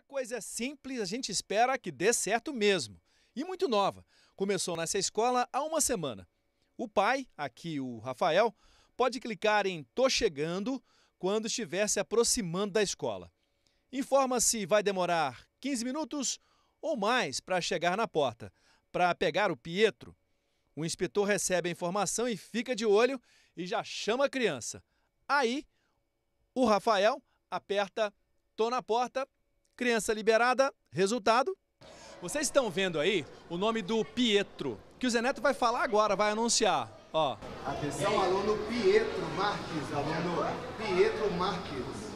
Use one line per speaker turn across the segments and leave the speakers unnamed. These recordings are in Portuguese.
a coisa é simples, a gente espera que dê certo mesmo. E muito nova. Começou nessa escola há uma semana. O pai, aqui o Rafael, pode clicar em Tô Chegando quando estiver se aproximando da escola. Informa se vai demorar 15 minutos ou mais para chegar na porta, para pegar o Pietro. O inspetor recebe a informação e fica de olho e já chama a criança. Aí, o Rafael aperta Tô na porta Criança liberada, resultado? Vocês estão vendo aí o nome do Pietro, que o Zeneto vai falar agora, vai anunciar. Ó. Atenção, aluno Pietro Marques, aluno Pietro Marques.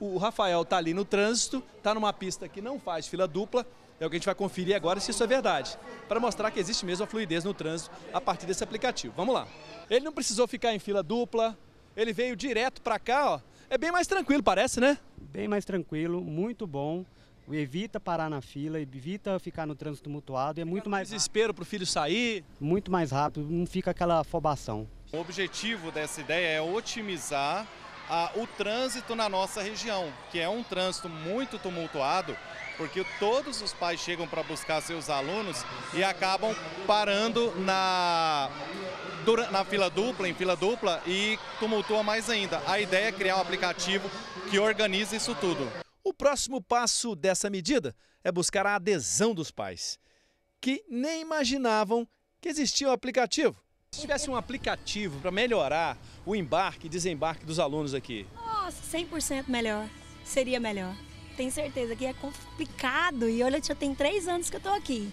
O Rafael tá ali no trânsito, tá numa pista que não faz fila dupla, é o que a gente vai conferir agora se isso é verdade, para mostrar que existe mesmo a fluidez no trânsito a partir desse aplicativo. Vamos lá. Ele não precisou ficar em fila dupla,
ele veio direto para cá, ó. É bem mais tranquilo, parece, né? bem mais tranquilo, muito bom. Evita parar na fila, evita ficar no trânsito mutuado. É muito mais desespero para o filho sair. Muito mais rápido, não fica aquela afobação.
O objetivo dessa ideia é otimizar a, ah, o trânsito na nossa região, que é um trânsito muito tumultuado, porque todos os pais chegam para buscar seus alunos e acabam parando na na fila dupla, em fila dupla, e tumultua mais ainda. A ideia é criar um aplicativo que organize isso tudo. O próximo
passo dessa medida é buscar a adesão dos pais, que nem imaginavam que existia um aplicativo. Se tivesse um aplicativo para melhorar o embarque e desembarque dos alunos aqui. Nossa, 100% melhor. Seria melhor. Tenho certeza que é complicado e olha, já tem três anos que eu estou aqui.